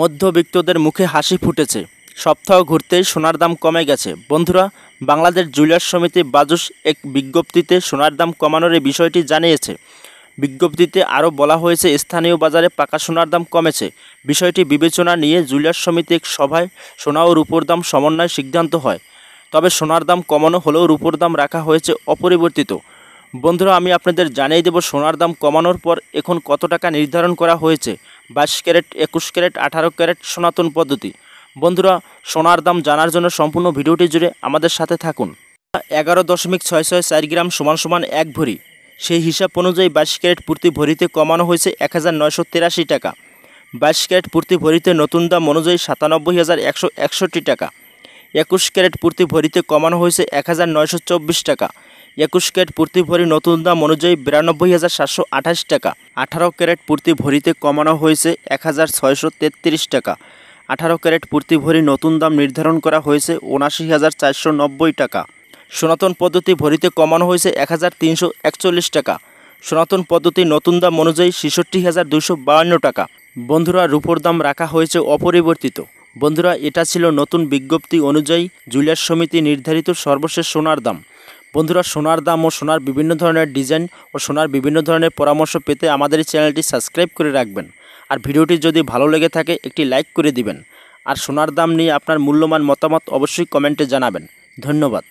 মধ্যবিত্তদের মুখে হাসি ফুটেছে সপ্তাহ ঘুরতেই সোনার দাম কমে গেছে বন্ধুরা বাংলাদেশ জুয়েলার্স সমিতি বাজুস এক বিজ্ঞপ্তিতে সোনার দাম কমানোর এই বিষয়টি জানিয়েছে বিজ্ঞপ্তিতে আরও বলা হয়েছে স্থানীয় বাজারে পাকা সোনার দাম কমেছে বিষয়টি বিবেচনা নিয়ে জুয়েলার্স সমিতি এক সভায় সোনা ও রূপোর দাম সমন্বয় সিদ্ধান্ত হয় তবে সোনার দাম কমানো হলেও রূপোর দাম রাখা হয়েছে অপরিবর্তিত বন্ধুরা আমি আপনাদের জানিয়ে দেব সোনার দাম কমানোর পর এখন কত টাকা নির্ধারণ করা হয়েছে বাইশ ক্যারেট একুশ ক্যারেট আঠারো ক্যারেট সনাতন পদ্ধতি বন্ধুরা সোনার দাম জানার জন্য সম্পূর্ণ ভিডিওটি জুড়ে আমাদের সাথে থাকুন এগারো দশমিক ছয় ছয় চার গ্রাম সমান সমান এক ভরি সেই হিসাব অনুযায়ী বাইশ ক্যারেট প্রতি ভরিতে কমানো হয়েছে এক হাজার নয়শো তিরাশি টাকা বাইশ ক্যারেট প্রতি ভরিতে নতুন দাম অনুযায়ী সাতানব্বই হাজার একশো একষট্টি টাকা একুশ ক্যারেট প্রতি ভরিতে কমানো হয়েছে এক হাজার নয়শো চব্বিশ টাকা একুশ ক্যারেট পূর্তি ভরি নতুন দাম অনুযায়ী বিরানব্বই হাজার সাতশো আঠাশ টাকা আঠারো ক্যারেট পূর্তি ভরিতে কমানো হয়েছে এক হাজার ছয়শো তেত্রিশ টাকা আঠারো ক্যারেট পূর্তি ভরি নতুন দাম নির্ধারণ করা হয়েছে উনাশি হাজার চারশো নব্বই টাকা সনাতন পদ্ধতি ভরিতে কমানো হয়েছে এক হাজার তিনশো একচল্লিশ টাকা সনাতন পদ্ধতি নতুন দাম অনুযায়ী ছেষট্টি হাজার দুশো বাহান্ন টাকা বন্ধুরা রূপোর দাম রাখা হয়েছে অপরিবর্তিত বন্ধুরা এটা ছিল নতুন বিজ্ঞপ্তি অনুযায়ী জুলিয়ার সমিতি নির্ধারিত সর্বশেষ সোনার দাম বন্ধুরা সোনার দাম ও সোনার বিভিন্ন ধরনের ডিজাইন ও সোনার বিভিন্ন ধরনের পরামর্শ পেতে আমাদের এই চ্যানেলটি সাবস্ক্রাইব করে রাখবেন আর ভিডিওটি যদি ভালো লেগে থাকে একটি লাইক করে দিবেন আর সোনার দাম নিয়ে আপনার মূল্যমান মতামত অবশ্যই কমেন্টে জানাবেন ধন্যবাদ